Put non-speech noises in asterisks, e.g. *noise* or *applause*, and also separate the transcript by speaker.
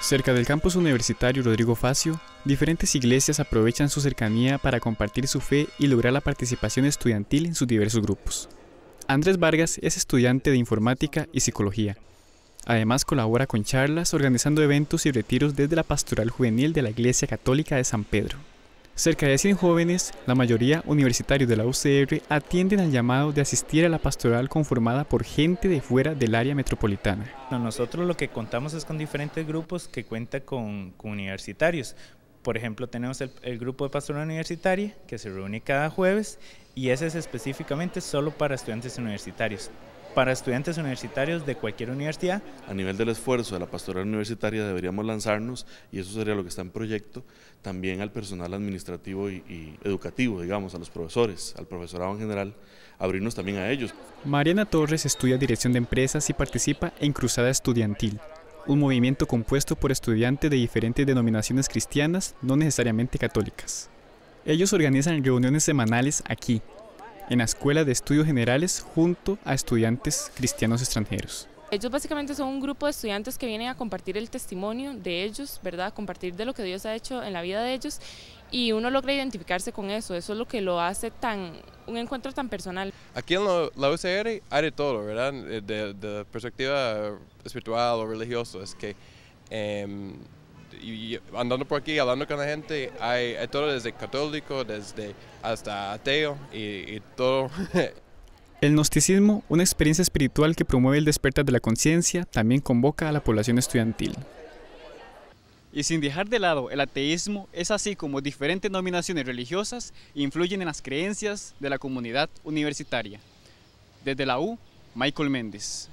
Speaker 1: Cerca del campus universitario Rodrigo Facio, diferentes iglesias aprovechan su cercanía para compartir su fe y lograr la participación estudiantil en sus diversos grupos. Andrés Vargas es estudiante de informática y psicología. Además colabora con charlas organizando eventos y retiros desde la pastoral juvenil de la Iglesia Católica de San Pedro. Cerca de 100 jóvenes, la mayoría universitarios de la UCR, atienden al llamado de asistir a la pastoral conformada por gente de fuera del área metropolitana.
Speaker 2: Nosotros lo que contamos es con diferentes grupos que cuentan con, universitarios. Por ejemplo, tenemos el, el, grupo de pastoral universitaria que se reúne cada jueves y ese es específicamente solo para estudiantes universitarios para estudiantes universitarios de cualquier universidad. A
Speaker 3: nivel del esfuerzo de la pastoral universitaria deberíamos lanzarnos, y eso sería lo que está en proyecto, también al personal administrativo y, educativo, digamos, a los profesores, al profesorado en general, abrirnos también a ellos.
Speaker 1: Mariana Torres estudia Dirección de Empresas y participa en Cruzada Estudiantil, un movimiento compuesto por estudiantes de diferentes denominaciones cristianas, no necesariamente católicas. Ellos organizan reuniones semanales aquí, en la Escuela de Estudios Generales junto a estudiantes cristianos extranjeros.
Speaker 4: Ellos básicamente son un grupo de estudiantes que vienen a compartir el testimonio de ellos, ¿verdad? A compartir de lo que Dios ha hecho en la vida de ellos y uno logra identificarse con eso, eso es lo que lo hace tan un encuentro tan personal. Aquí
Speaker 5: en la UCR hay de todo, ¿verdad? De, perspectiva espiritual o religiosa, es que em, y, andando por aquí, hablando con la gente, hay, todo desde católico, desde hasta ateo y todo. *laughs*
Speaker 1: El gnosticismo, una experiencia espiritual que promueve el despertar de la conciencia, también convoca a la población estudiantil. Y sin dejar de lado el ateísmo, es así como diferentes denominaciones religiosas influyen en las creencias de la comunidad universitaria.
Speaker 3: Desde la U, Michael Méndez.